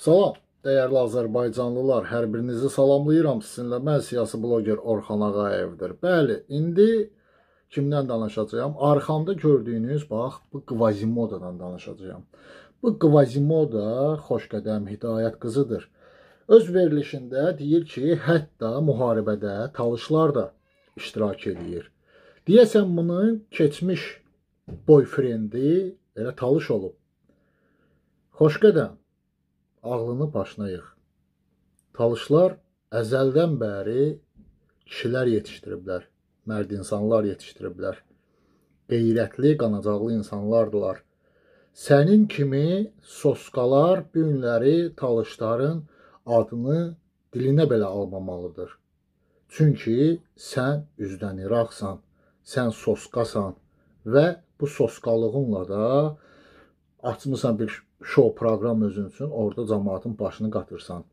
Salam, dəyərli azərbaycanlılar, hər birinizi salamlayıram. Sizinlə mən siyasi bloger Orxan Ağayevdir. Bəli, indi kimdən danışacağam? Arxamda gördüyünüz, bax, bu Qvazimodadan danışacağam. Bu Qvazimoda xoşqədəm Hidayət qızıdır. Öz verilişində deyir ki, hətta müharibədə talışlar da iştirak edir. Deyəsən bunun keçmiş boyfrendi elə talış olub. Xoşqədəm ağlını başına yığ. Talışlar əzəldən bəri kişilər yetişdiriblər, mərd insanlar yetişdiriblər. Qeyrətli, qanacaqlı insanlardılar. Sənin kimi sosqalar bu günləri talışların adını dilinə belə almamalıdır. Çünki sən üzdən iraqsan, sən sosqasan və bu sosqalığınla da açmısan bir şov proqram özün üçün, orada cəmaatın başını qatırsan.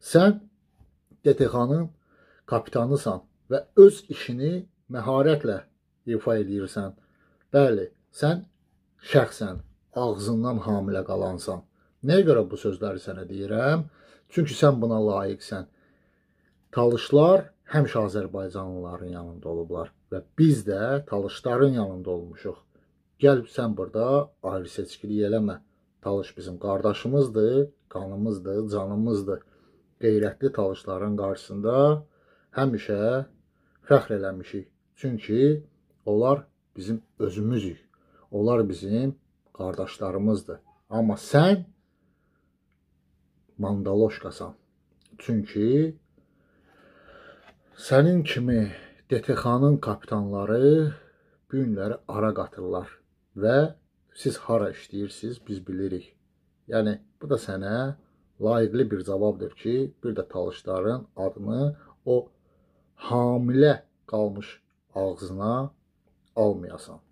Sən DTX-nın kapitanısan və öz işini məharətlə ifa edirsən. Bəli, sən şəxsən ağzından hamilə qalansan. Nəyə görə bu sözləri sənə deyirəm? Çünki sən buna layiqsən. Talışlar həmişə Azərbaycanlıların yanında olublar və biz də talışların yanında olmuşuq. Gəl sən burada ayrı seçkilik eləmə. Talış bizim qardaşımızdır, qanımızdır, canımızdır. Qeyrətli talışların qarşısında həmişə fəxr eləmişik. Çünki onlar bizim özümüzük. Onlar bizim qardaşlarımızdır. Amma sən mandaloşkasan. Çünki sənin kimi DTX-nın kapitanları bu günləri ara qatırlar və siz hara işləyirsiniz, biz bilirik. Yəni, bu da sənə layiqli bir cavabdır ki, bir də talışların adını o hamilə qalmış ağzına almayasan.